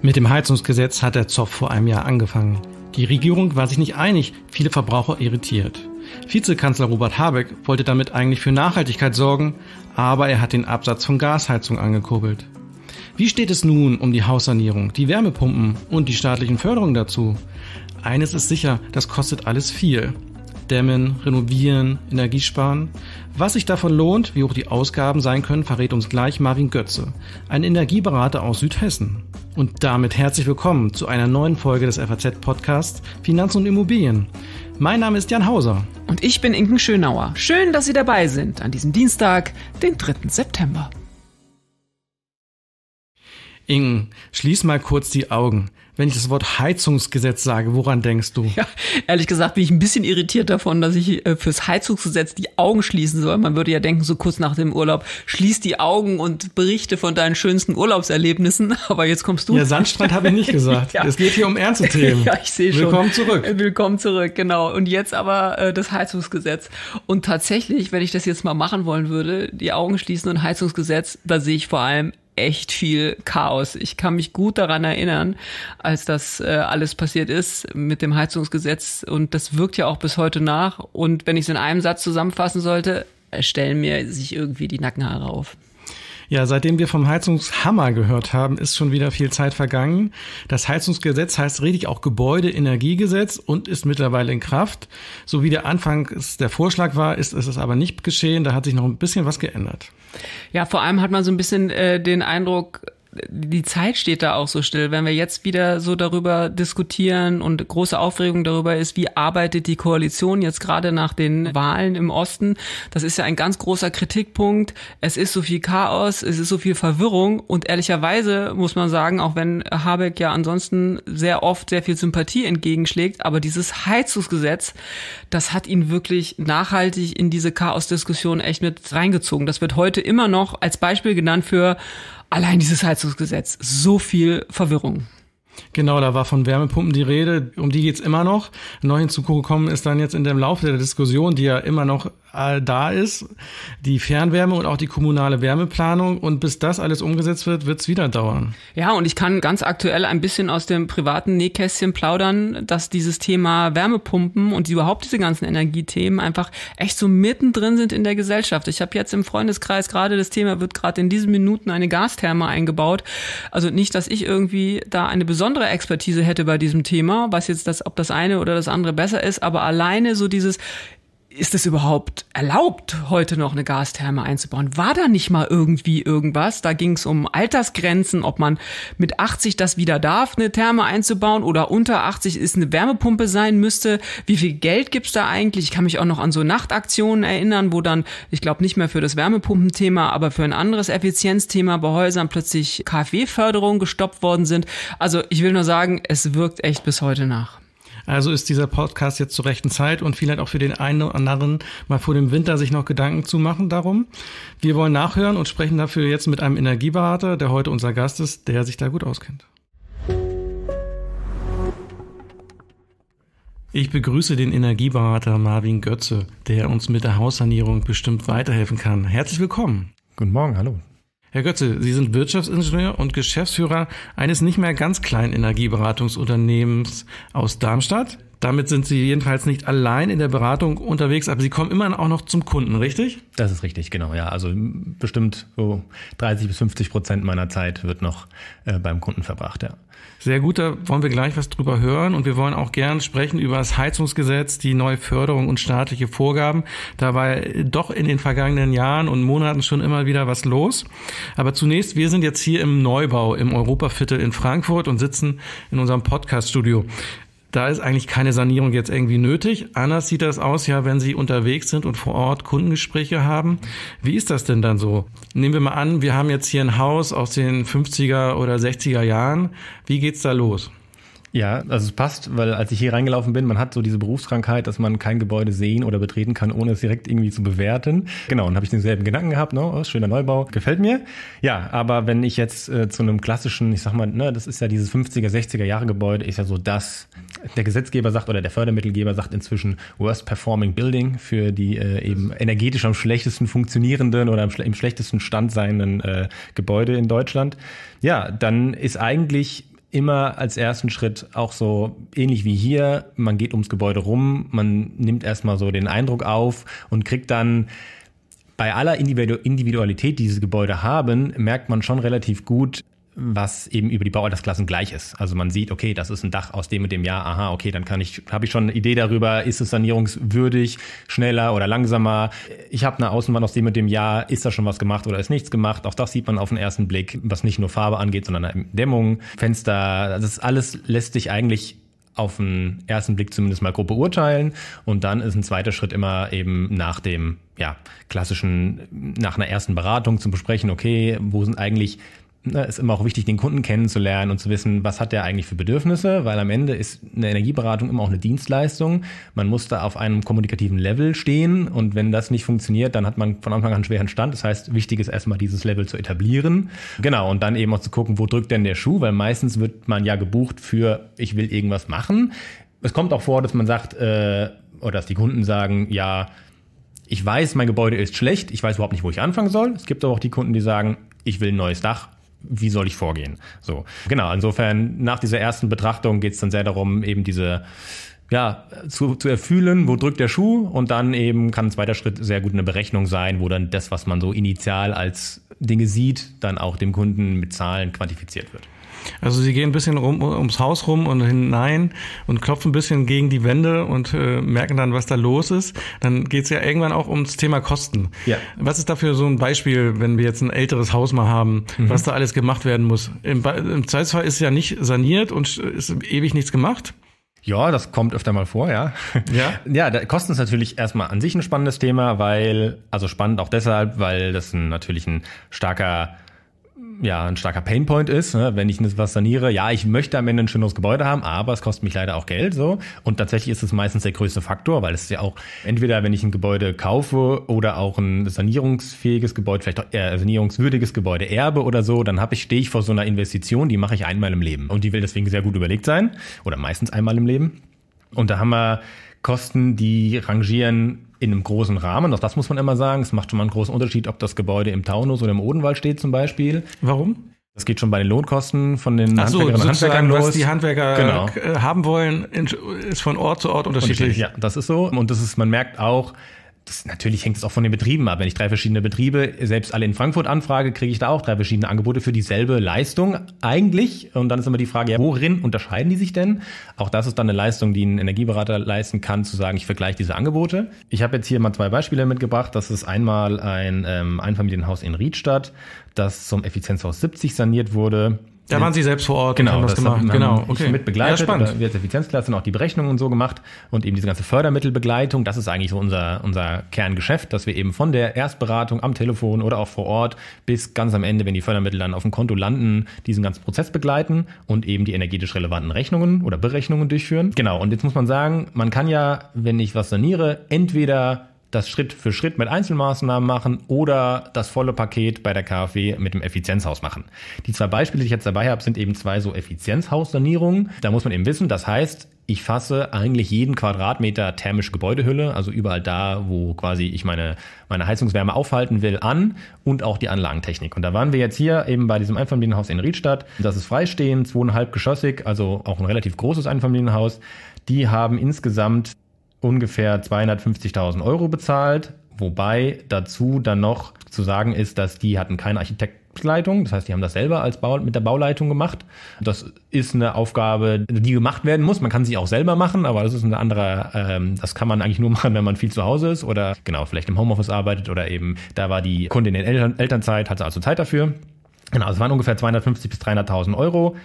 Mit dem Heizungsgesetz hat der Zoff vor einem Jahr angefangen. Die Regierung war sich nicht einig, viele Verbraucher irritiert. Vizekanzler Robert Habeck wollte damit eigentlich für Nachhaltigkeit sorgen, aber er hat den Absatz von Gasheizung angekurbelt. Wie steht es nun um die Haussanierung, die Wärmepumpen und die staatlichen Förderungen dazu? Eines ist sicher, das kostet alles viel dämmen, renovieren, Energie sparen. Was sich davon lohnt, wie hoch die Ausgaben sein können, verrät uns gleich Marvin Götze, ein Energieberater aus Südhessen. Und damit herzlich willkommen zu einer neuen Folge des FAZ-Podcasts Finanzen und Immobilien. Mein Name ist Jan Hauser. Und ich bin Inken Schönauer. Schön, dass Sie dabei sind an diesem Dienstag, den 3. September. Ingen, schließ mal kurz die Augen wenn ich das Wort Heizungsgesetz sage, woran denkst du? Ja, ehrlich gesagt bin ich ein bisschen irritiert davon, dass ich äh, fürs Heizungsgesetz die Augen schließen soll. Man würde ja denken, so kurz nach dem Urlaub, schließ die Augen und berichte von deinen schönsten Urlaubserlebnissen. Aber jetzt kommst du. Ja, Sandstrand habe ich nicht gesagt. ja. Es geht hier um ernste Themen. ja, ich sehe schon. Willkommen zurück. Äh, willkommen zurück, genau. Und jetzt aber äh, das Heizungsgesetz. Und tatsächlich, wenn ich das jetzt mal machen wollen würde, die Augen schließen und Heizungsgesetz, da sehe ich vor allem echt viel Chaos. Ich kann mich gut daran erinnern, als das äh, alles passiert ist mit dem Heizungsgesetz und das wirkt ja auch bis heute nach. Und wenn ich es in einem Satz zusammenfassen sollte, stellen mir sich irgendwie die Nackenhaare auf. Ja, seitdem wir vom Heizungshammer gehört haben, ist schon wieder viel Zeit vergangen. Das Heizungsgesetz heißt richtig auch Gebäudeenergiegesetz und ist mittlerweile in Kraft. So wie der Anfang der Vorschlag war, ist, ist es aber nicht geschehen. Da hat sich noch ein bisschen was geändert. Ja, vor allem hat man so ein bisschen äh, den Eindruck, die Zeit steht da auch so still. Wenn wir jetzt wieder so darüber diskutieren und große Aufregung darüber ist, wie arbeitet die Koalition jetzt gerade nach den Wahlen im Osten, das ist ja ein ganz großer Kritikpunkt. Es ist so viel Chaos, es ist so viel Verwirrung und ehrlicherweise muss man sagen, auch wenn Habeck ja ansonsten sehr oft sehr viel Sympathie entgegenschlägt, aber dieses Heizungsgesetz, das hat ihn wirklich nachhaltig in diese Chaosdiskussion echt mit reingezogen. Das wird heute immer noch als Beispiel genannt für allein dieses Heizungsgesetz, so viel Verwirrung. Genau, da war von Wärmepumpen die Rede. Um die geht es immer noch. Neu hinzugekommen ist dann jetzt in dem Laufe der Diskussion, die ja immer noch äh, da ist, die Fernwärme und auch die kommunale Wärmeplanung. Und bis das alles umgesetzt wird, wird es wieder dauern. Ja, und ich kann ganz aktuell ein bisschen aus dem privaten Nähkästchen plaudern, dass dieses Thema Wärmepumpen und überhaupt diese ganzen Energiethemen einfach echt so mittendrin sind in der Gesellschaft. Ich habe jetzt im Freundeskreis gerade das Thema, wird gerade in diesen Minuten eine Gastherme eingebaut. Also nicht, dass ich irgendwie da eine besondere Expertise hätte bei diesem Thema, was jetzt das, ob das eine oder das andere besser ist, aber alleine so dieses, ist es überhaupt erlaubt, heute noch eine Gastherme einzubauen? War da nicht mal irgendwie irgendwas? Da ging es um Altersgrenzen, ob man mit 80 das wieder darf, eine Therme einzubauen oder unter 80 ist eine Wärmepumpe sein müsste. Wie viel Geld gibt's da eigentlich? Ich kann mich auch noch an so Nachtaktionen erinnern, wo dann, ich glaube nicht mehr für das Wärmepumpenthema, aber für ein anderes Effizienzthema bei Häusern plötzlich KfW-Förderungen gestoppt worden sind. Also ich will nur sagen, es wirkt echt bis heute nach. Also ist dieser Podcast jetzt zur rechten Zeit und vielleicht auch für den einen oder anderen mal vor dem Winter sich noch Gedanken zu machen darum. Wir wollen nachhören und sprechen dafür jetzt mit einem Energieberater, der heute unser Gast ist, der sich da gut auskennt. Ich begrüße den Energieberater Marvin Götze, der uns mit der Haussanierung bestimmt weiterhelfen kann. Herzlich willkommen. Guten Morgen, hallo. Herr Götze, Sie sind Wirtschaftsingenieur und Geschäftsführer eines nicht mehr ganz kleinen Energieberatungsunternehmens aus Darmstadt. Damit sind Sie jedenfalls nicht allein in der Beratung unterwegs, aber Sie kommen immer auch noch zum Kunden, richtig? Das ist richtig, genau. Ja, also bestimmt so 30 bis 50 Prozent meiner Zeit wird noch äh, beim Kunden verbracht, ja. Sehr gut, da wollen wir gleich was drüber hören und wir wollen auch gern sprechen über das Heizungsgesetz, die neue Förderung und staatliche Vorgaben. Da war doch in den vergangenen Jahren und Monaten schon immer wieder was los. Aber zunächst, wir sind jetzt hier im Neubau im Europaviertel in Frankfurt und sitzen in unserem Podcaststudio da ist eigentlich keine Sanierung jetzt irgendwie nötig. Anders sieht das aus, ja, wenn Sie unterwegs sind und vor Ort Kundengespräche haben. Wie ist das denn dann so? Nehmen wir mal an, wir haben jetzt hier ein Haus aus den 50er oder 60er Jahren. Wie geht's da los? Ja, also es passt, weil als ich hier reingelaufen bin, man hat so diese Berufskrankheit, dass man kein Gebäude sehen oder betreten kann, ohne es direkt irgendwie zu bewerten. Genau, und habe ich denselben Gedanken gehabt, ne? Oh, schöner Neubau, gefällt mir. Ja, aber wenn ich jetzt äh, zu einem klassischen, ich sag mal, ne, das ist ja dieses 50er, 60er Jahre Gebäude, ist ja so das, der Gesetzgeber sagt oder der Fördermittelgeber sagt inzwischen Worst Performing Building für die äh, eben energetisch am schlechtesten funktionierenden oder im schlechtesten Stand seienden äh, Gebäude in Deutschland. Ja, dann ist eigentlich immer als ersten Schritt auch so ähnlich wie hier, man geht ums Gebäude rum, man nimmt erstmal so den Eindruck auf und kriegt dann bei aller Individualität, die diese Gebäude haben, merkt man schon relativ gut, was eben über die Baualtersklassen gleich ist. Also man sieht, okay, das ist ein Dach aus dem und dem Jahr, aha, okay, dann kann ich, habe ich schon eine Idee darüber, ist es sanierungswürdig, schneller oder langsamer. Ich habe eine Außenwand aus dem und dem Jahr, ist da schon was gemacht oder ist nichts gemacht. Auch das sieht man auf den ersten Blick, was nicht nur Farbe angeht, sondern Dämmung, Fenster, also das alles lässt sich eigentlich auf den ersten Blick zumindest mal grob beurteilen. Und dann ist ein zweiter Schritt immer eben nach dem ja, klassischen, nach einer ersten Beratung zu besprechen, okay, wo sind eigentlich na, ne, ist immer auch wichtig, den Kunden kennenzulernen und zu wissen, was hat der eigentlich für Bedürfnisse, weil am Ende ist eine Energieberatung immer auch eine Dienstleistung. Man muss da auf einem kommunikativen Level stehen und wenn das nicht funktioniert, dann hat man von Anfang an einen schweren Stand. Das heißt, wichtig ist erstmal dieses Level zu etablieren. Genau, und dann eben auch zu gucken, wo drückt denn der Schuh, weil meistens wird man ja gebucht für, ich will irgendwas machen. Es kommt auch vor, dass man sagt, äh, oder dass die Kunden sagen, ja, ich weiß, mein Gebäude ist schlecht, ich weiß überhaupt nicht, wo ich anfangen soll. Es gibt aber auch die Kunden, die sagen, ich will ein neues Dach wie soll ich vorgehen? So, genau. Insofern, nach dieser ersten Betrachtung geht es dann sehr darum, eben diese ja, zu, zu erfühlen, wo drückt der Schuh und dann eben kann ein zweiter Schritt sehr gut eine Berechnung sein, wo dann das, was man so initial als Dinge sieht, dann auch dem Kunden mit Zahlen quantifiziert wird. Also sie gehen ein bisschen rum, ums Haus rum und hinein und klopfen ein bisschen gegen die Wände und äh, merken dann, was da los ist. Dann geht es ja irgendwann auch ums Thema Kosten. Ja. Was ist dafür so ein Beispiel, wenn wir jetzt ein älteres Haus mal haben, mhm. was da alles gemacht werden muss? Im, im Zweifelsfall ist ja nicht saniert und ist ewig nichts gemacht. Ja, das kommt öfter mal vor, ja. Ja, ja der Kosten ist natürlich erstmal an sich ein spannendes Thema, weil, also spannend auch deshalb, weil das ein, natürlich ein starker ja, ein starker Painpoint ist, ne? wenn ich was saniere. Ja, ich möchte am Ende ein schönes Gebäude haben, aber es kostet mich leider auch Geld so. Und tatsächlich ist es meistens der größte Faktor, weil es ja auch entweder, wenn ich ein Gebäude kaufe oder auch ein sanierungsfähiges Gebäude, vielleicht auch äh, sanierungswürdiges Gebäude erbe oder so, dann habe ich, stehe ich vor so einer Investition, die mache ich einmal im Leben. Und die will deswegen sehr gut überlegt sein oder meistens einmal im Leben. Und da haben wir Kosten, die rangieren in einem großen Rahmen. Auch das muss man immer sagen. Es macht schon mal einen großen Unterschied, ob das Gebäude im Taunus oder im Odenwald steht zum Beispiel. Warum? Das geht schon bei den Lohnkosten von den Ach so, Handwerkerinnen und Handwerkern los. Was die Handwerker genau. Äh, haben wollen, ist von Ort zu Ort unterschiedlich. Ja, das ist so. Und das ist, man merkt auch, das natürlich hängt es auch von den Betrieben ab. Wenn ich drei verschiedene Betriebe selbst alle in Frankfurt anfrage, kriege ich da auch drei verschiedene Angebote für dieselbe Leistung eigentlich. Und dann ist immer die Frage, ja, worin unterscheiden die sich denn? Auch das ist dann eine Leistung, die ein Energieberater leisten kann, zu sagen, ich vergleiche diese Angebote. Ich habe jetzt hier mal zwei Beispiele mitgebracht. Das ist einmal ein ähm, Einfamilienhaus in Riedstadt, das zum Effizienzhaus 70 saniert wurde. Da waren Sie selbst vor Ort. Genau, und haben das, das gemacht. Haben, genau, okay. mit begleitet. Ja, spannend. Wir als Effizienzklasse und auch die Berechnungen und so gemacht und eben diese ganze Fördermittelbegleitung. Das ist eigentlich so unser, unser Kerngeschäft, dass wir eben von der Erstberatung am Telefon oder auch vor Ort bis ganz am Ende, wenn die Fördermittel dann auf dem Konto landen, diesen ganzen Prozess begleiten und eben die energetisch relevanten Rechnungen oder Berechnungen durchführen. Genau. Und jetzt muss man sagen, man kann ja, wenn ich was saniere, entweder das Schritt für Schritt mit Einzelmaßnahmen machen oder das volle Paket bei der KfW mit dem Effizienzhaus machen. Die zwei Beispiele, die ich jetzt dabei habe, sind eben zwei so Effizienzhaussanierungen. Da muss man eben wissen, das heißt, ich fasse eigentlich jeden Quadratmeter thermische Gebäudehülle, also überall da, wo quasi ich meine, meine Heizungswärme aufhalten will, an und auch die Anlagentechnik. Und da waren wir jetzt hier eben bei diesem Einfamilienhaus in Riedstadt. Das ist freistehend, zweieinhalb geschossig, also auch ein relativ großes Einfamilienhaus. Die haben insgesamt ungefähr 250.000 Euro bezahlt, wobei dazu dann noch zu sagen ist, dass die hatten keine Architektleitung, das heißt, die haben das selber als Bau, mit der Bauleitung gemacht. Das ist eine Aufgabe, die gemacht werden muss. Man kann sie auch selber machen, aber das ist eine andere, ähm, das kann man eigentlich nur machen, wenn man viel zu Hause ist oder genau, vielleicht im Homeoffice arbeitet oder eben, da war die Kundin in der Elternzeit, hatte also Zeit dafür. Genau, es waren ungefähr 250 bis 300.000 Euro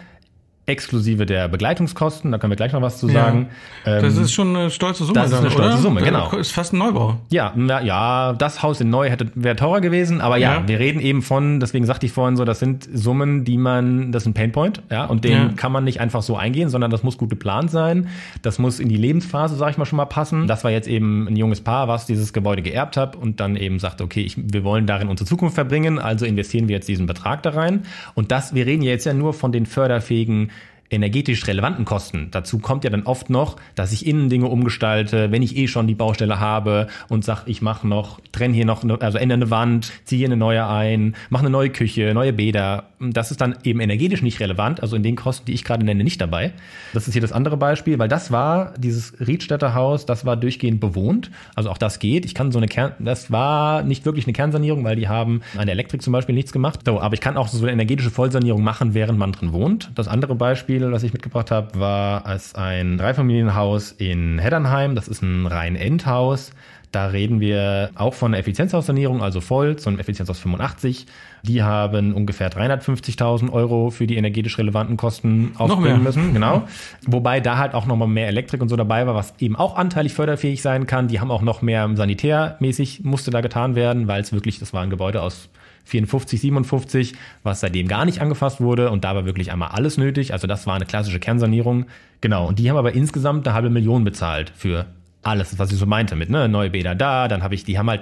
exklusive der Begleitungskosten, da können wir gleich noch was zu sagen. Ja, das ähm, ist schon eine stolze Summe. Das ist eine stolze oder? Summe, genau. Ist fast ein Neubau. Ja, na, ja, das Haus in Neu hätte wäre teurer gewesen, aber ja, ja, wir reden eben von, deswegen sagte ich vorhin so, das sind Summen, die man, das ist ein Painpoint, ja, und den ja. kann man nicht einfach so eingehen, sondern das muss gut geplant sein, das muss in die Lebensphase, sage ich mal, schon mal passen. Das war jetzt eben ein junges Paar, was dieses Gebäude geerbt hat und dann eben sagte, okay, ich, wir wollen darin unsere Zukunft verbringen, also investieren wir jetzt diesen Betrag da rein. Und das, wir reden ja jetzt ja nur von den förderfähigen energetisch relevanten Kosten. Dazu kommt ja dann oft noch, dass ich Innendinge umgestalte, wenn ich eh schon die Baustelle habe und sag, ich mache noch, trenne hier noch, also ändere eine Wand, ziehe hier eine neue ein, mache eine neue Küche, neue Bäder. Das ist dann eben energetisch nicht relevant, also in den Kosten, die ich gerade nenne, nicht dabei. Das ist hier das andere Beispiel, weil das war dieses Riedstädter Haus, das war durchgehend bewohnt, also auch das geht. Ich kann so eine Kern, das war nicht wirklich eine Kernsanierung, weil die haben an der Elektrik zum Beispiel nichts gemacht. So, aber ich kann auch so eine energetische Vollsanierung machen, während man drin wohnt. Das andere Beispiel Beispiel, was ich mitgebracht habe, war als ein Dreifamilienhaus in Heddernheim. Das ist ein rhein endhaus haus da reden wir auch von einer Effizienzhaussanierung, also Voll, zum Effizienzhaus 85. Die haben ungefähr 350.000 Euro für die energetisch relevanten Kosten aufbringen müssen. Mhm. Genau. Wobei da halt auch nochmal mehr Elektrik und so dabei war, was eben auch anteilig förderfähig sein kann. Die haben auch noch mehr sanitärmäßig musste da getan werden, weil es wirklich, das war ein Gebäude aus 54, 57, was seitdem gar nicht angefasst wurde. Und da war wirklich einmal alles nötig. Also das war eine klassische Kernsanierung. Genau. Und die haben aber insgesamt eine halbe Million bezahlt für alles, was ich so meinte mit, ne, neue Bäder da, dann habe ich, die haben halt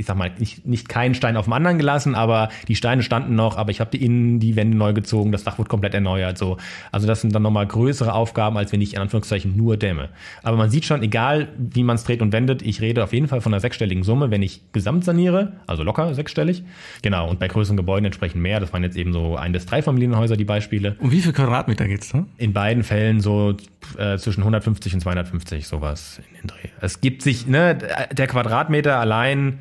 ich sag mal, nicht, nicht keinen Stein auf dem anderen gelassen, aber die Steine standen noch, aber ich habe die innen die Wände neu gezogen, das Dach wurde komplett erneuert. So. Also das sind dann nochmal größere Aufgaben, als wenn ich in Anführungszeichen nur dämme. Aber man sieht schon, egal wie man es dreht und wendet, ich rede auf jeden Fall von einer sechsstelligen Summe, wenn ich gesamt saniere, also locker sechsstellig. Genau, und bei größeren Gebäuden entsprechend mehr. Das waren jetzt eben so ein bis drei Familienhäuser die Beispiele. Um wie viel Quadratmeter geht's da? In beiden Fällen so äh, zwischen 150 und 250, sowas in den Dreh. Es gibt sich, ne, der Quadratmeter allein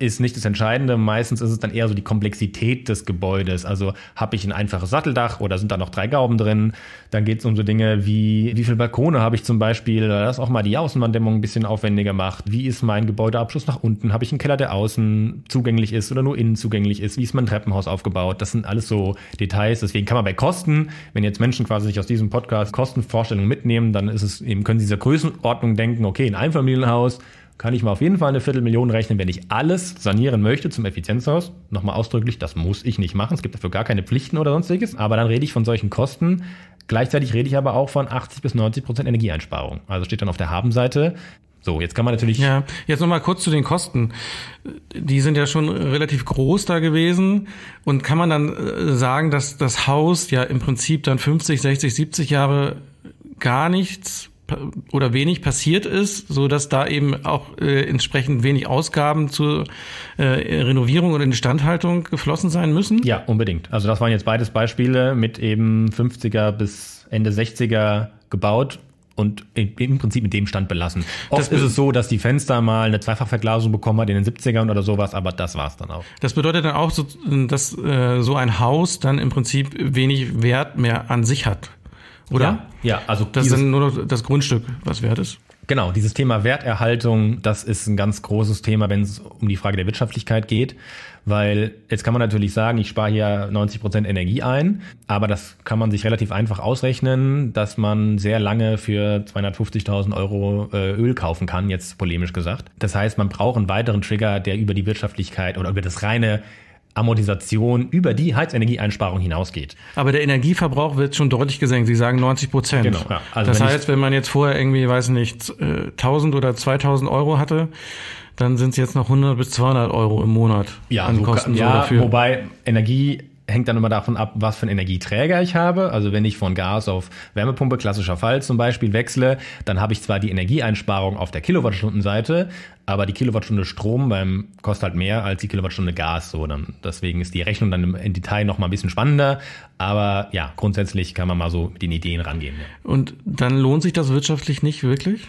ist nicht das Entscheidende. Meistens ist es dann eher so die Komplexität des Gebäudes. Also habe ich ein einfaches Satteldach oder sind da noch drei Gauben drin? Dann geht es um so Dinge wie, wie viele Balkone habe ich zum Beispiel? Das ist auch mal die Außenwanddämmung ein bisschen aufwendiger macht. Wie ist mein Gebäudeabschluss nach unten? Habe ich einen Keller, der außen zugänglich ist oder nur innen zugänglich ist? Wie ist mein Treppenhaus aufgebaut? Das sind alles so Details. Deswegen kann man bei Kosten, wenn jetzt Menschen quasi sich aus diesem Podcast Kostenvorstellungen mitnehmen, dann ist es eben, können sie dieser Größenordnung denken, okay, ein Einfamilienhaus, kann ich mal auf jeden Fall eine Viertelmillion rechnen, wenn ich alles sanieren möchte zum Effizienzhaus. Nochmal ausdrücklich, das muss ich nicht machen. Es gibt dafür gar keine Pflichten oder sonstiges. Aber dann rede ich von solchen Kosten. Gleichzeitig rede ich aber auch von 80 bis 90 Prozent Energieeinsparung. Also steht dann auf der Habenseite. So, jetzt kann man natürlich. Ja, jetzt nochmal kurz zu den Kosten. Die sind ja schon relativ groß da gewesen. Und kann man dann äh, sagen, dass das Haus ja im Prinzip dann 50, 60, 70 Jahre gar nichts oder wenig passiert ist, so dass da eben auch äh, entsprechend wenig Ausgaben zur äh, Renovierung oder Instandhaltung geflossen sein müssen? Ja, unbedingt. Also das waren jetzt beides Beispiele mit eben 50er bis Ende 60er gebaut und im Prinzip mit dem Stand belassen. Oft ist es so, dass die Fenster mal eine Zweifachverglasung bekommen hat in den 70ern oder sowas, aber das war's dann auch. Das bedeutet dann auch, dass äh, so ein Haus dann im Prinzip wenig Wert mehr an sich hat oder? Ja, ja also das ist nur noch das Grundstück, was wert ist. Genau, dieses Thema Werterhaltung, das ist ein ganz großes Thema, wenn es um die Frage der Wirtschaftlichkeit geht. Weil jetzt kann man natürlich sagen, ich spare hier 90 Prozent Energie ein, aber das kann man sich relativ einfach ausrechnen, dass man sehr lange für 250.000 Euro äh, Öl kaufen kann, jetzt polemisch gesagt. Das heißt, man braucht einen weiteren Trigger, der über die Wirtschaftlichkeit oder über das reine Amortisation über die Heizenergieeinsparung hinausgeht. Aber der Energieverbrauch wird schon deutlich gesenkt. Sie sagen 90 Prozent. Genau, ja. also das wenn heißt, wenn man jetzt vorher irgendwie, weiß nicht, 1000 äh, oder 2000 Euro hatte, dann sind es jetzt noch 100 bis 200 Euro im Monat ja, an so Kosten. Kann, ja, so dafür. wobei Energie hängt dann immer davon ab, was für einen Energieträger ich habe. Also wenn ich von Gas auf Wärmepumpe, klassischer Fall zum Beispiel, wechsle, dann habe ich zwar die Energieeinsparung auf der Kilowattstundenseite, aber die Kilowattstunde Strom beim kostet halt mehr als die Kilowattstunde Gas. So dann. Deswegen ist die Rechnung dann im Detail nochmal ein bisschen spannender. Aber ja, grundsätzlich kann man mal so mit den Ideen rangehen. Ja. Und dann lohnt sich das wirtschaftlich nicht wirklich?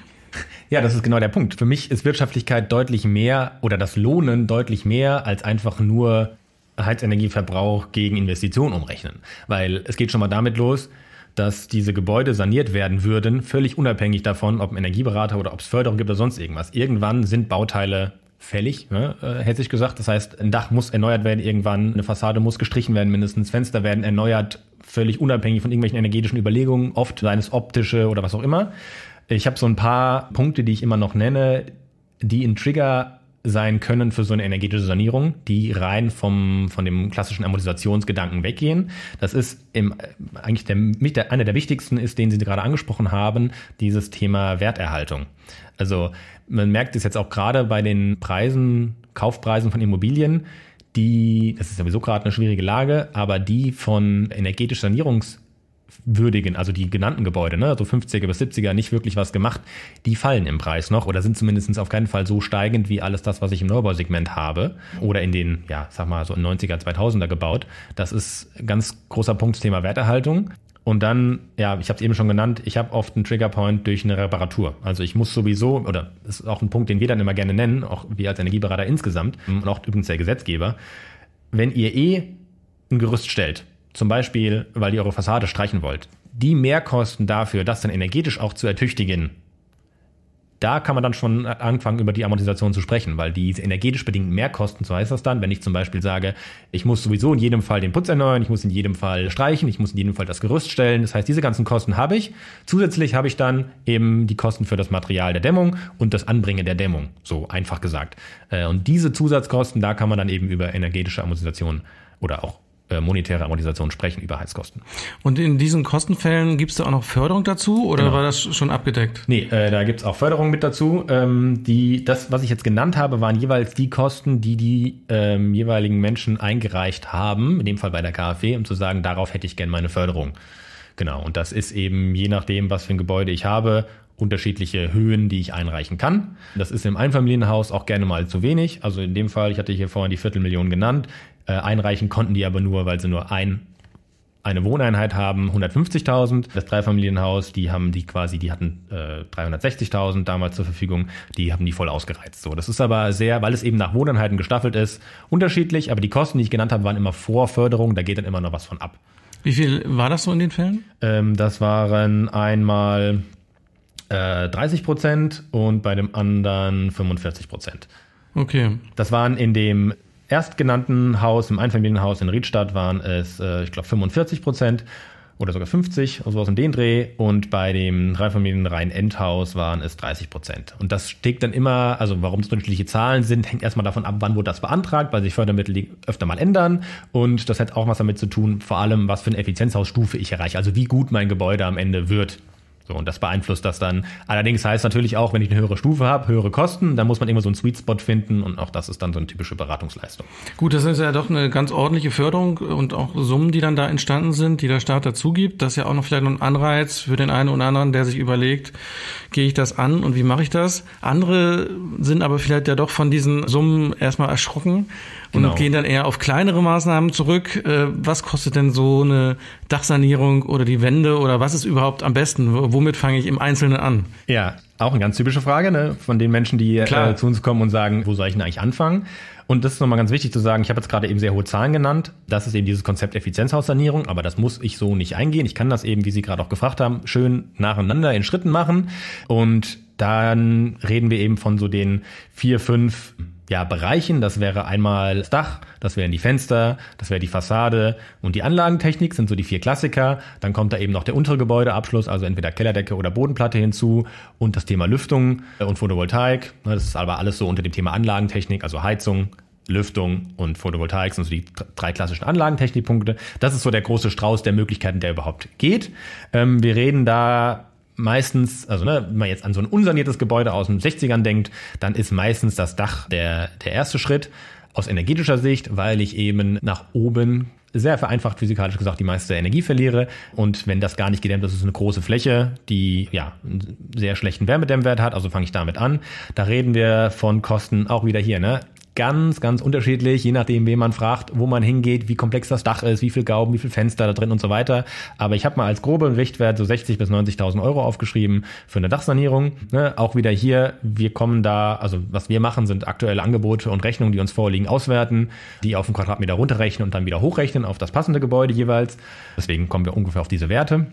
Ja, das ist genau der Punkt. Für mich ist Wirtschaftlichkeit deutlich mehr oder das Lohnen deutlich mehr als einfach nur Heizenergieverbrauch gegen Investitionen umrechnen. Weil es geht schon mal damit los, dass diese Gebäude saniert werden würden, völlig unabhängig davon, ob ein Energieberater oder ob es Förderung gibt oder sonst irgendwas. Irgendwann sind Bauteile fällig, ne, äh, hätte ich gesagt. Das heißt, ein Dach muss erneuert werden irgendwann, eine Fassade muss gestrichen werden mindestens, Fenster werden erneuert, völlig unabhängig von irgendwelchen energetischen Überlegungen, oft seines optische oder was auch immer. Ich habe so ein paar Punkte, die ich immer noch nenne, die in Trigger sein können für so eine energetische Sanierung, die rein vom, von dem klassischen Amortisationsgedanken weggehen. Das ist im, äh, eigentlich der, der, einer der wichtigsten ist, den Sie gerade angesprochen haben, dieses Thema Werterhaltung. Also man merkt es jetzt auch gerade bei den Preisen, Kaufpreisen von Immobilien, die, das ist sowieso gerade eine schwierige Lage, aber die von energetisch Sanierungs würdigen, also die genannten Gebäude, ne, so 50er bis 70er, nicht wirklich was gemacht, die fallen im Preis noch oder sind zumindest auf keinen Fall so steigend wie alles das, was ich im Neubausegment habe oder in den, ja, sag mal so 90er, 2000er gebaut. Das ist ein ganz großer Punkt, Thema Werterhaltung. Und dann, ja, ich habe es eben schon genannt, ich habe oft einen Triggerpoint durch eine Reparatur. Also ich muss sowieso, oder das ist auch ein Punkt, den wir dann immer gerne nennen, auch wir als Energieberater insgesamt und auch übrigens der Gesetzgeber, wenn ihr eh ein Gerüst stellt, zum Beispiel, weil ihr eure Fassade streichen wollt. Die Mehrkosten dafür, das dann energetisch auch zu ertüchtigen, da kann man dann schon anfangen, über die Amortisation zu sprechen, weil diese energetisch bedingten Mehrkosten, so heißt das dann, wenn ich zum Beispiel sage, ich muss sowieso in jedem Fall den Putz erneuern, ich muss in jedem Fall streichen, ich muss in jedem Fall das Gerüst stellen. Das heißt, diese ganzen Kosten habe ich. Zusätzlich habe ich dann eben die Kosten für das Material der Dämmung und das Anbringen der Dämmung, so einfach gesagt. Äh, und diese Zusatzkosten, da kann man dann eben über energetische Amortisation oder auch äh, monetäre Amortisation sprechen über Heizkosten. Und in diesen Kostenfällen gibt es da auch noch Förderung dazu oder genau. war das schon abgedeckt? Nee, äh, da gibt es auch Förderung mit dazu. Ähm, die, das, was ich jetzt genannt habe, waren jeweils die Kosten, die die ähm, jeweiligen Menschen eingereicht haben, in dem Fall bei der KfW, um zu sagen, darauf hätte ich gern meine Förderung. Genau, und das ist eben je nachdem, was für ein Gebäude ich habe, unterschiedliche Höhen, die ich einreichen kann. Das ist im Einfamilienhaus auch gerne mal zu wenig. Also in dem Fall, ich hatte hier vorhin die Viertelmillion genannt, äh, einreichen konnten die aber nur, weil sie nur ein eine Wohneinheit haben 150.000, das Dreifamilienhaus, die haben die quasi, die hatten äh, 360.000 damals zur Verfügung, die haben die voll ausgereizt. So, das ist aber sehr, weil es eben nach Wohneinheiten gestaffelt ist, unterschiedlich, aber die Kosten, die ich genannt habe, waren immer vor Förderung, da geht dann immer noch was von ab. Wie viel war das so in den Fällen? Ähm, das waren einmal äh, 30 Prozent und bei dem anderen 45 Prozent. Okay. Das waren in dem erstgenannten Haus, im Einfamilienhaus in Riedstadt waren es, äh, ich glaube, 45 Prozent oder sogar 50, also sowas in den Dreh. Und bei dem Dreifamilien-Rhein-Endhaus waren es 30 Prozent. Und das steckt dann immer, also warum es unterschiedliche Zahlen sind, hängt erstmal davon ab, wann wurde das beantragt, weil sich Fördermittel öfter mal ändern. Und das hat auch was damit zu tun, vor allem, was für eine Effizienzhausstufe ich erreiche, also wie gut mein Gebäude am Ende wird. So, und das beeinflusst das dann. Allerdings heißt natürlich auch, wenn ich eine höhere Stufe habe, höhere Kosten, dann muss man immer so einen Sweet Spot finden und auch das ist dann so eine typische Beratungsleistung. Gut, das ist ja doch eine ganz ordentliche Förderung und auch Summen, die dann da entstanden sind, die der Staat dazu gibt. Das ist ja auch noch vielleicht ein Anreiz für den einen oder anderen, der sich überlegt, gehe ich das an und wie mache ich das? Andere sind aber vielleicht ja doch von diesen Summen erstmal erschrocken und genau. gehen dann eher auf kleinere Maßnahmen zurück. Äh, was kostet denn so eine Dachsanierung oder die Wände oder was ist überhaupt am besten? womit fange ich im Einzelnen an? Ja, auch eine ganz typische Frage ne? von den Menschen, die äh, zu uns kommen und sagen, wo soll ich denn eigentlich anfangen? Und das ist nochmal ganz wichtig zu sagen, ich habe jetzt gerade eben sehr hohe Zahlen genannt. Das ist eben dieses Konzept Effizienzhaussanierung, aber das muss ich so nicht eingehen. Ich kann das eben, wie Sie gerade auch gefragt haben, schön nacheinander in Schritten machen. Und dann reden wir eben von so den vier, fünf ja, Bereichen. Das wäre einmal das Dach, das wären die Fenster, das wäre die Fassade und die Anlagentechnik sind so die vier Klassiker. Dann kommt da eben noch der untere Gebäudeabschluss, also entweder Kellerdecke oder Bodenplatte hinzu und das Thema Lüftung äh, und Photovoltaik. Ne, das ist aber alles so unter dem Thema Anlagentechnik, also Heizung, Lüftung und Photovoltaik sind so die drei klassischen Anlagentechnikpunkte. Das ist so der große Strauß der Möglichkeiten, der überhaupt geht. Ähm, wir reden da meistens, also ne, wenn man jetzt an so ein unsaniertes Gebäude aus den 60ern denkt, dann ist meistens das Dach der, der erste Schritt aus energetischer Sicht, weil ich eben nach oben sehr vereinfacht physikalisch gesagt die meiste Energie verliere. Und wenn das gar nicht gedämmt ist, ist es eine große Fläche, die ja einen sehr schlechten Wärmedämmwert hat. Also fange ich damit an. Da reden wir von Kosten auch wieder hier, ne? ganz, ganz unterschiedlich, je nachdem, wen man fragt, wo man hingeht, wie komplex das Dach ist, wie viel Gauben, wie viel Fenster da drin und so weiter. Aber ich habe mal als groben Richtwert so 60 bis 90.000 Euro aufgeschrieben für eine Dachsanierung. Ne? Auch wieder hier, wir kommen da, also was wir machen, sind aktuelle Angebote und Rechnungen, die uns vorliegen, auswerten, die auf den Quadratmeter runterrechnen und dann wieder hochrechnen auf das passende Gebäude jeweils. Deswegen kommen wir ungefähr auf diese Werte.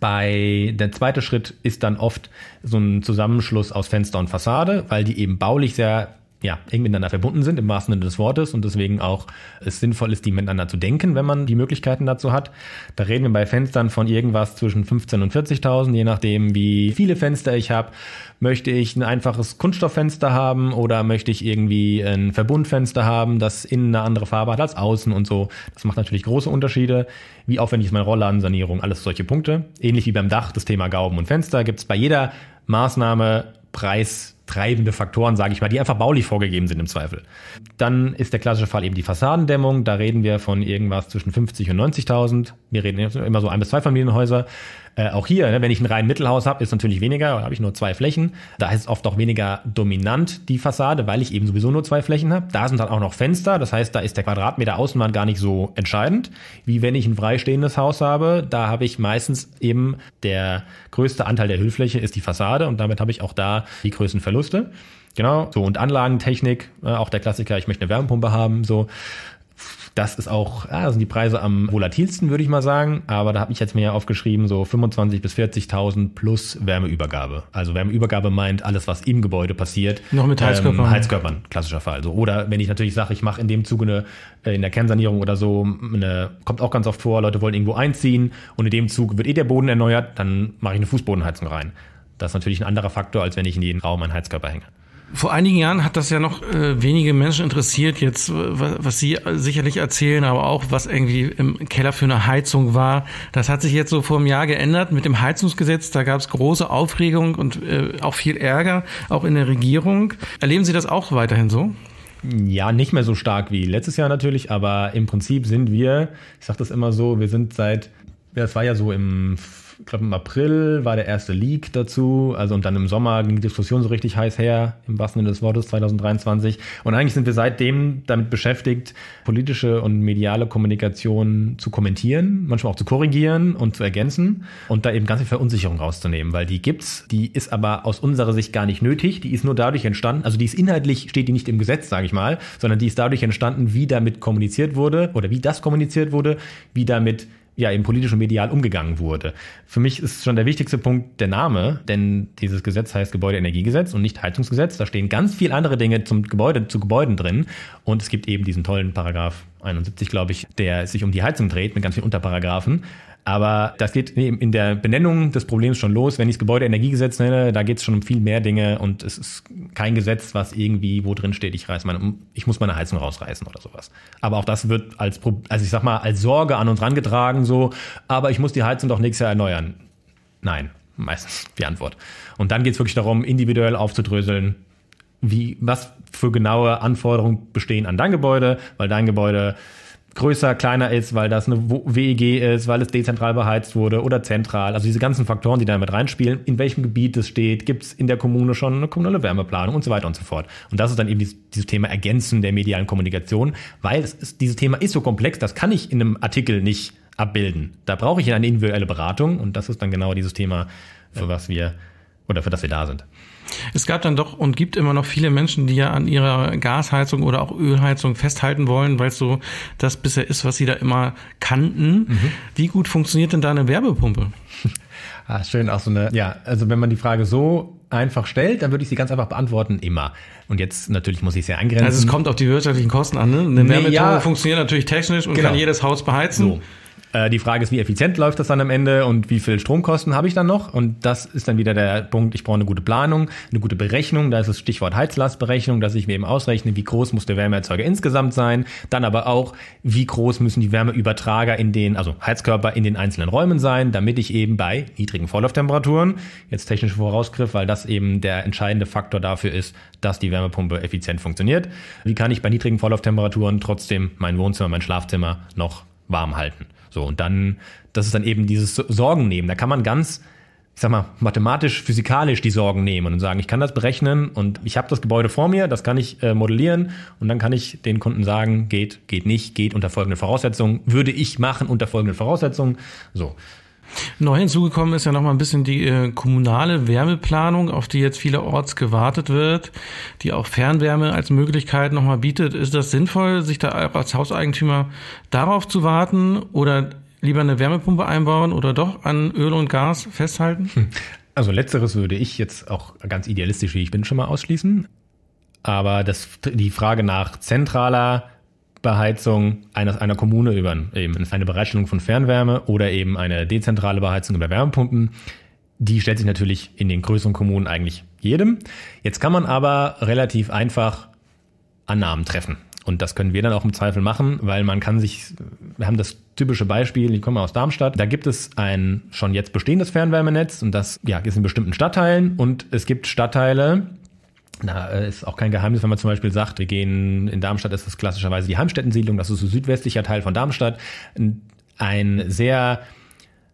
Bei der zweite Schritt ist dann oft so ein Zusammenschluss aus Fenster und Fassade, weil die eben baulich sehr ja, eng miteinander verbunden sind, im wahrsten Sinne des Wortes und deswegen auch es sinnvoll ist, die miteinander zu denken, wenn man die Möglichkeiten dazu hat. Da reden wir bei Fenstern von irgendwas zwischen 15 und 40.000, je nachdem, wie viele Fenster ich habe. Möchte ich ein einfaches Kunststofffenster haben oder möchte ich irgendwie ein Verbundfenster haben, das innen eine andere Farbe hat als außen und so. Das macht natürlich große Unterschiede. Wie aufwendig ist meine Rollladensanierung? Alles solche Punkte. Ähnlich wie beim Dach, das Thema Gauben und Fenster gibt es bei jeder Maßnahme Preis treibende Faktoren, sage ich mal, die einfach baulich vorgegeben sind im Zweifel. Dann ist der klassische Fall eben die Fassadendämmung. Da reden wir von irgendwas zwischen 50 und 90.000. Wir reden immer so ein bis zwei Familienhäuser. Äh, auch hier, ne, wenn ich ein rein Mittelhaus habe, ist natürlich weniger, habe ich nur zwei Flächen. Da ist es oft auch weniger dominant, die Fassade, weil ich eben sowieso nur zwei Flächen habe. Da sind dann halt auch noch Fenster, das heißt, da ist der Quadratmeter Außenwand gar nicht so entscheidend, wie wenn ich ein freistehendes Haus habe. Da habe ich meistens eben der größte Anteil der Hüllfläche ist die Fassade und damit habe ich auch da die größten Verluste. Genau, so und Anlagentechnik, ne, auch der Klassiker, ich möchte eine Wärmepumpe haben, so das ist auch, ja, sind die Preise am volatilsten, würde ich mal sagen. Aber da habe ich jetzt mir ja aufgeschrieben, so 25.000 bis 40.000 plus Wärmeübergabe. Also Wärmeübergabe meint alles, was im Gebäude passiert. Noch mit ähm, Heizkörpern. Ähm, Heizkörpern, klassischer Fall. Also, oder wenn ich natürlich sage, ich mache in dem Zuge eine, äh, in der Kernsanierung oder so, eine, kommt auch ganz oft vor, Leute wollen irgendwo einziehen und in dem Zug wird eh der Boden erneuert, dann mache ich eine Fußbodenheizung rein. Das ist natürlich ein anderer Faktor, als wenn ich in jeden Raum einen Heizkörper hänge. Vor einigen Jahren hat das ja noch äh, wenige Menschen interessiert, jetzt, äh, was, was, Sie sicherlich erzählen, aber auch, was irgendwie im Keller für eine Heizung war. Das hat sich jetzt so vor einem Jahr geändert mit dem Heizungsgesetz. Da gab es große Aufregung und äh, auch viel Ärger, auch in der Regierung. Erleben Sie das auch weiterhin so? Ja, nicht mehr so stark wie letztes Jahr natürlich, aber im Prinzip sind wir, ich sage das immer so, wir sind seit, das war ja so im ich glaube im April war der erste Leak dazu, also und dann im Sommer ging die Diskussion so richtig heiß her, im wahrsten Sinne des Wortes 2023. Und eigentlich sind wir seitdem damit beschäftigt, politische und mediale Kommunikation zu kommentieren, manchmal auch zu korrigieren und zu ergänzen und da eben ganz viel Verunsicherung rauszunehmen, weil die gibt's, die ist aber aus unserer Sicht gar nicht nötig, die ist nur dadurch entstanden, also die ist inhaltlich, steht die nicht im Gesetz, sage ich mal, sondern die ist dadurch entstanden, wie damit kommuniziert wurde oder wie das kommuniziert wurde, wie damit ja eben politisch und medial umgegangen wurde. Für mich ist schon der wichtigste Punkt der Name, denn dieses Gesetz heißt Gebäudeenergiegesetz und nicht Heizungsgesetz. Da stehen ganz viel andere Dinge zum Gebäude, zu Gebäuden drin und es gibt eben diesen tollen Paragraph 71, glaube ich, der sich um die Heizung dreht mit ganz vielen Unterparagraphen. Aber das geht in der Benennung des Problems schon los. Wenn ich das Gebäudeenergiegesetz nenne, da geht es schon um viel mehr Dinge und es ist kein Gesetz, was irgendwie, wo drin steht, ich, reiß meine, ich muss meine Heizung rausreißen oder sowas. Aber auch das wird als, also ich sag mal, als Sorge an uns rangetragen, so, aber ich muss die Heizung doch nächstes Jahr erneuern. Nein, meistens die Antwort. Und dann geht es wirklich darum, individuell aufzudröseln, wie, was für genaue Anforderungen bestehen an dein Gebäude, weil dein Gebäude größer, kleiner ist, weil das eine WEG ist, weil es dezentral beheizt wurde oder zentral. Also diese ganzen Faktoren, die da mit reinspielen, in welchem Gebiet es steht, gibt es in der Kommune schon eine kommunale Wärmeplanung und so weiter und so fort. Und das ist dann eben dieses, Thema Ergänzen der medialen Kommunikation, weil ist, dieses Thema ist so komplex, das kann ich in einem Artikel nicht abbilden. Da brauche ich eine individuelle Beratung und das ist dann genau dieses Thema, für was wir oder für das wir da sind. Es gab dann doch und gibt immer noch viele Menschen, die ja an ihrer Gasheizung oder auch Ölheizung festhalten wollen, weil es so das bisher ist, was sie da immer kannten. Mhm. Wie gut funktioniert denn da eine Werbepumpe? Ah, schön, auch so eine, ja, also wenn man die Frage so einfach stellt, dann würde ich sie ganz einfach beantworten, immer. Und jetzt natürlich muss ich es ja eingrenzen. Also es kommt auf die wirtschaftlichen Kosten an, ne? Eine nee, Wärmepumpe ja. funktioniert natürlich technisch und genau. kann jedes Haus beheizen. So. Äh, die Frage ist, wie effizient läuft das dann am Ende und wie viel Stromkosten habe ich dann noch? Und das ist dann wieder der Punkt, ich brauche eine gute Planung, eine gute Berechnung. Da ist das Stichwort Heizlastberechnung, dass ich mir eben ausrechne, wie groß muss der Wärmeerzeuger insgesamt sein. Dann aber auch, wie groß müssen die Wärmeübertrager in den, also Heizkörper in den einzelnen Räumen sein, damit ich eben bei niedrigen Vorlauftemperaturen, jetzt technisch Vorausgriff, weil das eben der entscheidende Faktor dafür ist, dass die Wärmepumpe effizient funktioniert. Wie kann ich bei niedrigen Vorlauftemperaturen trotzdem mein Wohnzimmer, mein Schlafzimmer noch warm halten? So, und dann, das ist dann eben dieses Sorgen nehmen. Da kann man ganz, ich sag mal, mathematisch, physikalisch die Sorgen nehmen und sagen, ich kann das berechnen und ich habe das Gebäude vor mir, das kann ich äh, modellieren und dann kann ich den Kunden sagen, geht, geht nicht, geht unter folgenden Voraussetzungen, würde ich machen unter folgenden Voraussetzungen. So. Neu hinzugekommen ist ja nochmal ein bisschen die äh, kommunale Wärmeplanung, auf die jetzt vielerorts gewartet wird, die auch Fernwärme als Möglichkeit nochmal bietet. Ist das sinnvoll, sich da als Hauseigentümer darauf zu warten oder lieber eine Wärmepumpe einbauen oder doch an Öl und Gas festhalten? Hm. Also letzteres würde ich jetzt auch ganz idealistisch, wie ich bin, schon mal ausschließen. Aber das, die Frage nach zentraler Beheizung einer, einer Kommune über eben eine Bereitstellung von Fernwärme oder eben eine dezentrale Beheizung über Wärmepumpen. Die stellt sich natürlich in den größeren Kommunen eigentlich jedem. Jetzt kann man aber relativ einfach Annahmen treffen. Und das können wir dann auch im Zweifel machen, weil man kann sich, wir haben das typische Beispiel, ich komme aus Darmstadt, da gibt es ein schon jetzt bestehendes Fernwärmenetz und das ja, ist in bestimmten Stadtteilen und es gibt Stadtteile, na, äh, ist auch kein Geheimnis, wenn man zum Beispiel sagt, wir gehen in Darmstadt, ist das klassischerweise die Heimstättensiedlung, das ist ein südwestlicher Teil von Darmstadt. Ein sehr,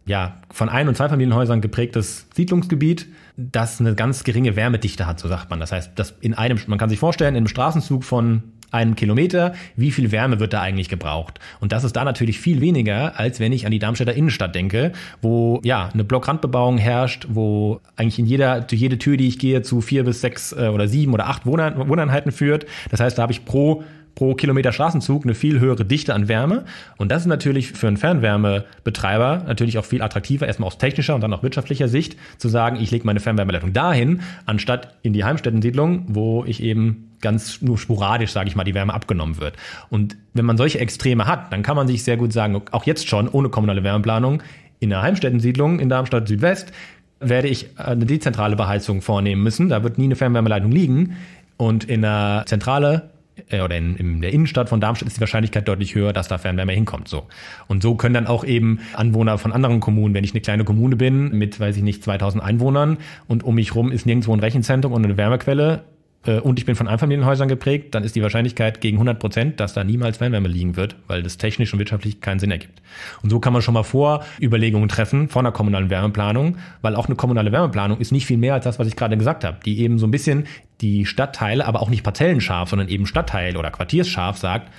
ja, von Ein- und Zweifamilienhäusern geprägtes Siedlungsgebiet, das eine ganz geringe Wärmedichte hat, so sagt man. Das heißt, dass in einem, man kann sich vorstellen, in einem Straßenzug von einem Kilometer, wie viel Wärme wird da eigentlich gebraucht? Und das ist da natürlich viel weniger, als wenn ich an die Darmstädter Innenstadt denke, wo ja eine Blockrandbebauung herrscht, wo eigentlich in jeder, durch jede Tür, die ich gehe, zu vier bis sechs äh, oder sieben oder acht Wohneinheiten führt. Das heißt, da habe ich pro pro Kilometer Straßenzug eine viel höhere Dichte an Wärme. Und das ist natürlich für einen Fernwärmebetreiber natürlich auch viel attraktiver, erstmal aus technischer und dann auch wirtschaftlicher Sicht, zu sagen, ich lege meine Fernwärmeleitung dahin, anstatt in die Heimstättensiedlung, wo ich eben ganz nur sporadisch, sage ich mal, die Wärme abgenommen wird. Und wenn man solche Extreme hat, dann kann man sich sehr gut sagen, auch jetzt schon ohne kommunale Wärmeplanung, in einer Heimstättensiedlung in Darmstadt Südwest werde ich eine dezentrale Beheizung vornehmen müssen. Da wird nie eine Fernwärmeleitung liegen. Und in einer Zentrale äh, oder in, in, der Innenstadt von Darmstadt ist die Wahrscheinlilich deutlich höher, dass da Fernwärme hinkommt. So. Und so können dann auch eben Anwohner von anderen Kommunen, wenn ich eine kleine Kommune bin mit, weiß ich nicht, 2000 Einwohnern und um mich rum ist nirgendwo ein Rechenzentrum und eine Wärmequelle, äh, und ich bin von Einfamilienhäusern geprägt, dann ist die Wahrscheinlichkeit gegen 100 Prozent, dass da niemals Fernwärme liegen wird, weil das technisch und wirtschaftlich keinen Sinn ergibt. Und so kann man schon mal vor Überlegungen treffen von einer kommunalen Wärmeplanung, weil auch eine kommunale Wärmeplanung ist nicht viel mehr als das, was ich gerade gesagt habe, die eben so ein bisschen die Stadtteile, aber auch nicht parzellenscharf, sondern eben Stadtteil oder quartiersscharf sagt,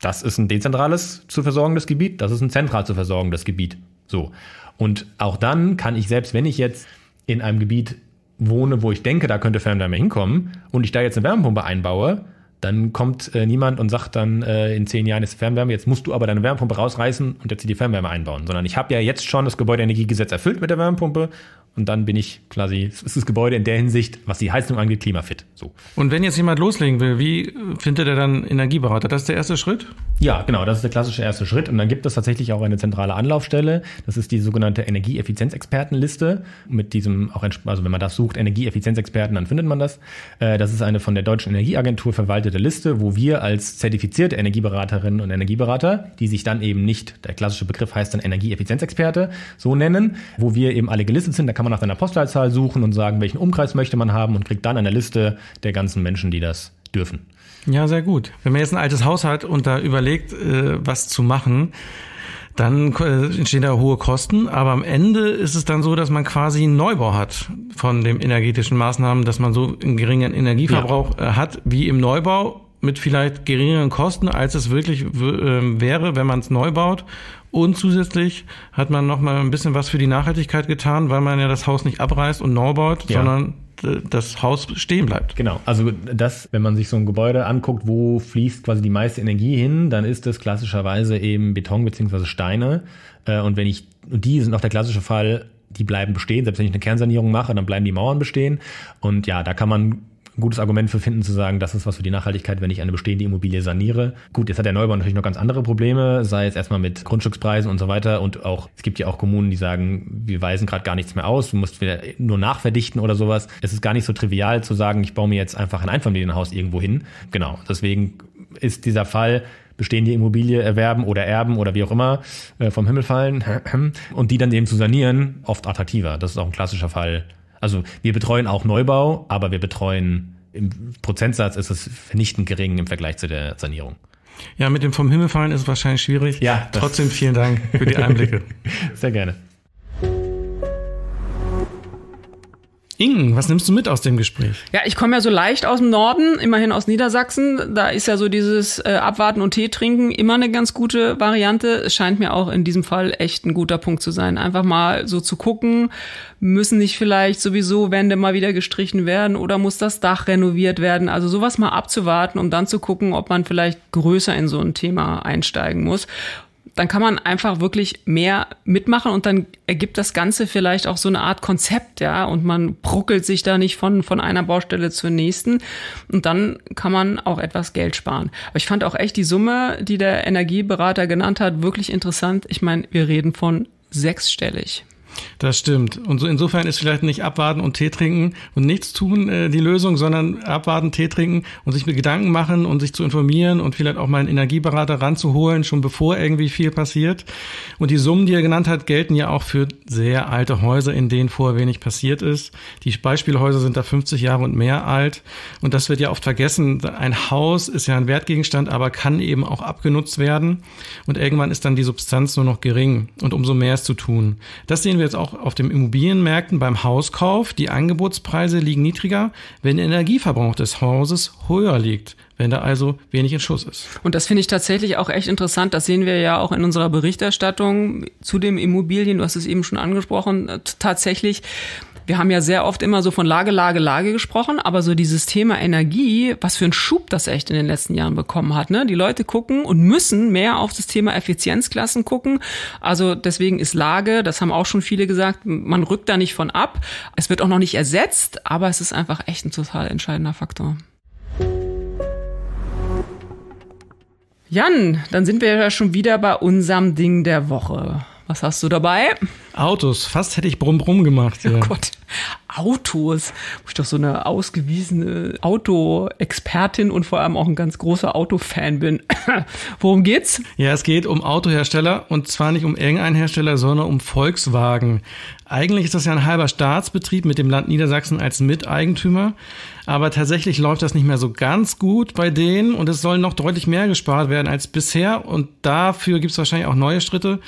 das ist ein dezentrales zu versorgendes Gebiet, das ist ein zentral zu versorgendes Gebiet. So. Und auch dann kann ich, selbst wenn ich jetzt in einem Gebiet wohne, wo ich denke, da könnte Fernwärme hinkommen und ich da jetzt eine Wärmepumpe einbaue, dann kommt äh, niemand und sagt dann, äh, in zehn Jahren ist Fernwärme, jetzt musst du aber deine Wärmepumpe rausreißen und jetzt die Fernwärme einbauen. Sondern ich habe ja jetzt schon das Gebäudeenergiegesetz erfüllt mit der Wärmepumpe und dann bin ich quasi, ist das Gebäude in der Hinsicht, was die Heizung angeht, klimafit. So. Und wenn jetzt jemand loslegen will, wie findet er dann Energieberater? Das ist der erste Schritt? Ja, genau, das ist der klassische erste Schritt. Und dann gibt es tatsächlich auch eine zentrale Anlaufstelle. Das ist die sogenannte Energieeffizienzexpertenliste. Mit diesem auch, also wenn man das sucht, Energieeffizienzexperten, dann findet man das. Äh, das ist eine von der Deutschen Energieagentur verwaltete gesonderte Liste, wo wir als zertifizierte Energieberaterinnen und Energieberater, die sich dann eben nicht, der klassische Begriff heißt dann Energieeffizienzexperte, so nennen, wo wir eben alle gelistet sind. Da kann man nach seiner Postleitzahl suchen und sagen, welchen Umkreis möchte man haben und kriegt dann eine Liste der ganzen Menschen, die das dürfen. Ja, sehr gut. Wenn man jetzt ein altes Haus hat und da überlegt, äh, was zu machen, dann entstehen da hohe Kosten, aber am Ende ist es dann so, dass man quasi einen Neubau hat von den energetischen Maßnahmen, dass man so einen geringen Energieverbrauch ja. Äh, hat wie im Neubau mit vielleicht geringeren Kosten, als es wirklich ähm, wäre, wenn man es neu baut. Und zusätzlich hat man nochmal ein bisschen was für die Nachhaltigkeit getan, weil man ja das Haus nicht abreißt und neu baut, ja. sondern das Haus stehen bleibt. Genau, also das, wenn man sich so ein Gebäude anguckt, wo fließt quasi die meiste Energie hin, dann ist das klassischerweise eben Beton bzw. Steine. Äh, und wenn ich, und die sind auch der klassische Fall, die bleiben bestehen. Selbst wenn ich eine Kernsanierung mache, dann bleiben die Mauern bestehen. Und ja, da kann man ein gutes Argument für finden, zu sagen, das ist was für die Nachhaltigkeit, wenn ich eine bestehende Immobilie saniere. Gut, jetzt hat der Neubau natürlich noch ganz andere Probleme, sei es erstmal mit Grundstückspreisen und so weiter. Und auch, es gibt ja auch Kommunen, die sagen, wir weisen gerade gar nichts mehr aus, du musst wieder nur nachverdichten oder sowas. Es ist gar nicht so trivial zu sagen, ich baue mir jetzt einfach ein Einfamilienhaus irgendwo hin. Genau, deswegen ist dieser Fall bestehende Immobilie erwerben oder erben oder wie auch immer äh, vom Himmel fallen und die dann eben zu sanieren oft attraktiver. Das ist auch ein klassischer Fall also wir betreuen auch Neubau, aber wir betreuen im Prozentsatz ist es vernichtend gering im Vergleich zu der Sanierung. Ja, mit dem vom Himmel fallen ist es wahrscheinlich schwierig. Ja. Trotzdem vielen Dank für die Einblicke. Sehr gerne. Ingen, was nimmst du mit aus dem Gespräch? Ja, ich komme ja so leicht aus dem Norden, immerhin aus Niedersachsen. Da ist ja so dieses äh, Abwarten und Tee trinken immer eine ganz gute Variante. Es scheint mir auch in diesem Fall echt ein guter Punkt zu sein. Einfach mal so zu gucken, müssen nicht vielleicht sowieso Wände mal wieder gestrichen werden oder muss das Dach renoviert werden? Also sowas mal abzuwarten, um dann zu gucken, ob man vielleicht größer in so ein Thema einsteigen muss dann kann man einfach wirklich mehr mitmachen und dann ergibt das Ganze vielleicht auch so eine Art Konzept, ja, und man bruckelt sich da nicht von, von einer Baustelle zur nächsten und dann kann man auch etwas Geld sparen. Aber ich fand auch echt die Summe, die der Energieberater genannt hat, wirklich interessant. Ich meine, wir reden von sechsstellig. Das stimmt. Und so insofern ist vielleicht nicht abwarten und Tee trinken und nichts tun äh, die Lösung, sondern abwarten, Tee trinken und sich mit Gedanken machen und sich zu informieren und vielleicht auch mal einen Energieberater ranzuholen, schon bevor irgendwie viel passiert. Und die Summen, die er genannt hat, gelten ja auch für sehr alte Häuser, in denen vorher wenig passiert ist. Die Beispielhäuser sind da 50 Jahre und mehr alt. Und das wird ja oft vergessen. Ein Haus ist ja ein Wertgegenstand, aber kann eben auch abgenutzt werden. Und irgendwann ist dann die Substanz nur noch gering und umso mehr ist zu tun. Das sehen wir jetzt auch auf den Immobilienmärkten beim Hauskauf, die Angebotspreise liegen niedriger, wenn der Energieverbrauch des Hauses höher liegt, wenn da also wenig in Schuss ist. Und das finde ich tatsächlich auch echt interessant. Das sehen wir ja auch in unserer Berichterstattung zu dem Immobilien. Du hast es eben schon angesprochen. Äh, tatsächlich wir haben ja sehr oft immer so von Lage, Lage, Lage gesprochen, aber so dieses Thema Energie, was für einen Schub das echt in den letzten Jahren bekommen hat. Ne? Die Leute gucken und müssen mehr auf das Thema Effizienzklassen gucken. Also deswegen ist Lage, das haben auch schon viele gesagt, man rückt da nicht von ab. Es wird auch noch nicht ersetzt, aber es ist einfach echt ein total entscheidender Faktor. Jan, dann sind wir ja schon wieder bei unserem Ding der Woche. Was hast du dabei? Autos. Fast hätte ich Brumm Brumm gemacht. Ja. Oh Gott. Autos. Muss ich doch so eine ausgewiesene Auto-Expertin und vor allem auch ein ganz großer Autofan bin. Worum geht's? Ja, es geht um Autohersteller und zwar nicht um irgendeinen Hersteller, sondern um Volkswagen. Eigentlich ist das ja ein halber Staatsbetrieb mit dem Land Niedersachsen als Miteigentümer. Aber tatsächlich läuft das nicht mehr so ganz gut bei denen und es soll noch deutlich mehr gespart werden als bisher. Und dafür gibt es wahrscheinlich auch neue Schritte.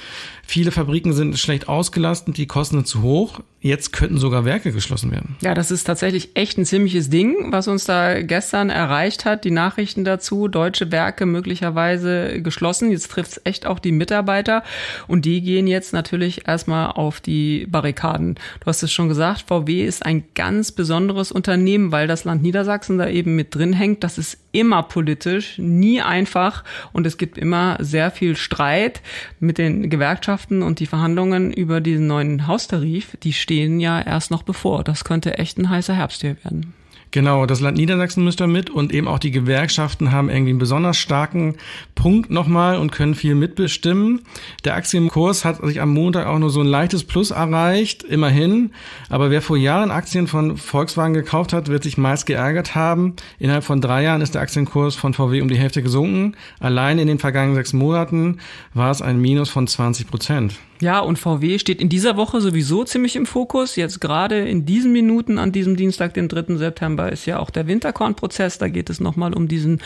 Viele Fabriken sind schlecht ausgelastet, die Kosten sind zu hoch. Jetzt könnten sogar Werke geschlossen werden. Ja, das ist tatsächlich echt ein ziemliches Ding, was uns da gestern erreicht hat. Die Nachrichten dazu, deutsche Werke möglicherweise geschlossen. Jetzt trifft es echt auch die Mitarbeiter und die gehen jetzt natürlich erstmal auf die Barriere Barrikaden. Du hast es schon gesagt, VW ist ein ganz besonderes Unternehmen, weil das Land Niedersachsen da eben mit drin hängt. Das ist immer politisch, nie einfach und es gibt immer sehr viel Streit mit den Gewerkschaften und die Verhandlungen über diesen neuen Haustarif, die stehen ja erst noch bevor. Das könnte echt ein heißer Herbst hier werden. Genau, das Land Niedersachsen müsste mit und eben auch die Gewerkschaften haben irgendwie einen besonders starken Punkt nochmal und können viel mitbestimmen. Der Aktienkurs hat sich am Montag auch nur so ein leichtes Plus erreicht, immerhin. Aber wer vor Jahren Aktien von Volkswagen gekauft hat, wird sich meist geärgert haben. Innerhalb von drei Jahren ist der Aktienkurs von VW um die Hälfte gesunken. Allein in den vergangenen sechs Monaten war es ein Minus von 20 Prozent. Ja, und VW steht in dieser Woche sowieso ziemlich im Fokus. Jetzt gerade in diesen Minuten an diesem Dienstag, dem 3. September, ist ja auch der Winterkornprozess. Da geht es nochmal um diesen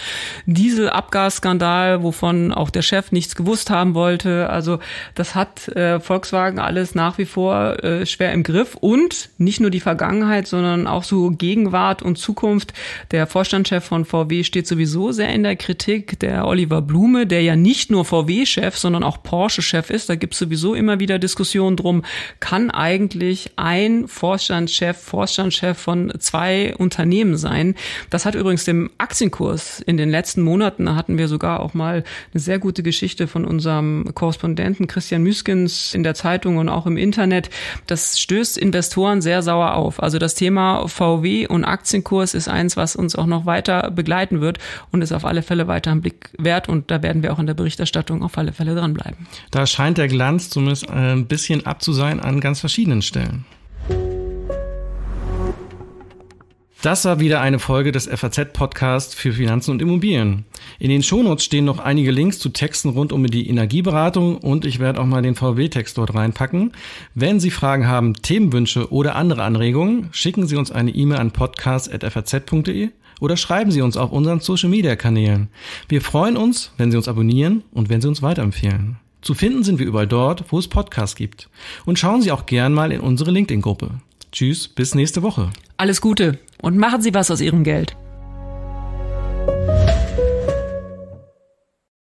Dieselabgasskandal, wovon auch der Chef nichts gewusst haben wollte. Also das hat äh, Volkswagen alles nach wie vor äh, schwer im Griff. Und nicht nur die Vergangenheit, sondern auch so Gegenwart und Zukunft. Der Vorstandschef von VW steht sowieso sehr in der Kritik. Der Oliver Blume, der ja nicht nur VW-Chef, sondern auch Porsche-Chef ist. Da gibt's sowieso immer wieder Diskussionen drum, kann eigentlich ein Vorstandschef, Vorstandschef von zwei Unternehmen sein. Das hat übrigens dem Aktienkurs in den letzten Monaten, da hatten wir sogar auch mal eine sehr gute Geschichte von unserem Korrespondenten Christian Müskens in der Zeitung und auch im Internet. Das stößt Investoren sehr sauer auf. Also das Thema VW und Aktienkurs ist eins, was uns auch noch weiter begleiten wird und ist auf alle Fälle weiter im Blick wert. Und da werden wir auch in der Berichterstattung auf alle Fälle dranbleiben. Da scheint der Glanz zumindest es äh, ein bisschen abzusehen an ganz verschiedenen Stellen. Das war wieder eine Folge des FAZ-Podcasts für Finanzen und Immobilien. In den Shownotes stehen noch einige Links zu Texten rund um die Energieberatung und ich werde auch mal den VW-Text dort reinpacken. Wenn Sie Fragen haben, Themenwünsche oder andere Anregungen, schicken Sie uns eine E-Mail an podcast.faz.de oder schreiben Sie uns auf unseren Social-Media-Kanälen. Wir freuen uns, wenn Sie uns abonnieren und wenn Sie uns weiterempfehlen. Zu finden sind wir überall dort, wo es Podcasts gibt. Und schauen Sie auch gern mal in unsere LinkedIn-Gruppe. Tschüss, bis nächste Woche. Alles Gute und machen Sie was aus Ihrem Geld.